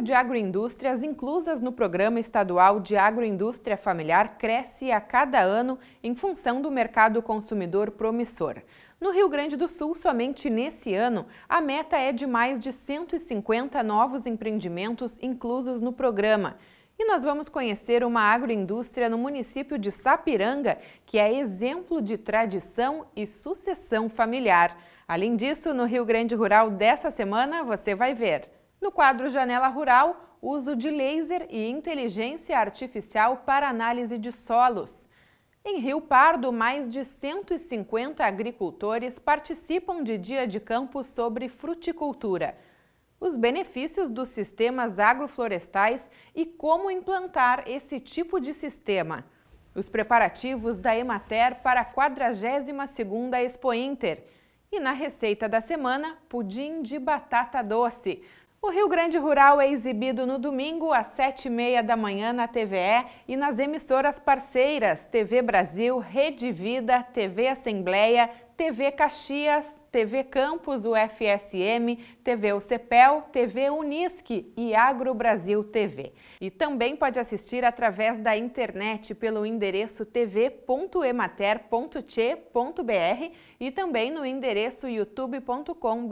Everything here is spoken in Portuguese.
de agroindústrias inclusas no Programa Estadual de Agroindústria Familiar cresce a cada ano em função do mercado consumidor promissor. No Rio Grande do Sul, somente nesse ano, a meta é de mais de 150 novos empreendimentos inclusos no programa. E nós vamos conhecer uma agroindústria no município de Sapiranga, que é exemplo de tradição e sucessão familiar. Além disso, no Rio Grande Rural dessa semana, você vai ver. No quadro Janela Rural, uso de laser e inteligência artificial para análise de solos. Em Rio Pardo, mais de 150 agricultores participam de dia de campo sobre fruticultura. Os benefícios dos sistemas agroflorestais e como implantar esse tipo de sistema. Os preparativos da Emater para a 42ª Expo Inter. E na receita da semana, pudim de batata doce. O Rio Grande Rural é exibido no domingo às sete e meia da manhã na TVE e nas emissoras parceiras TV Brasil, Rede Vida, TV Assembleia, TV Caxias, TV Campos, UFSM, TV UCPEL, TV Unisque e Agro Brasil TV. E também pode assistir através da internet pelo endereço tv.emater.che.br e também no endereço youtubecom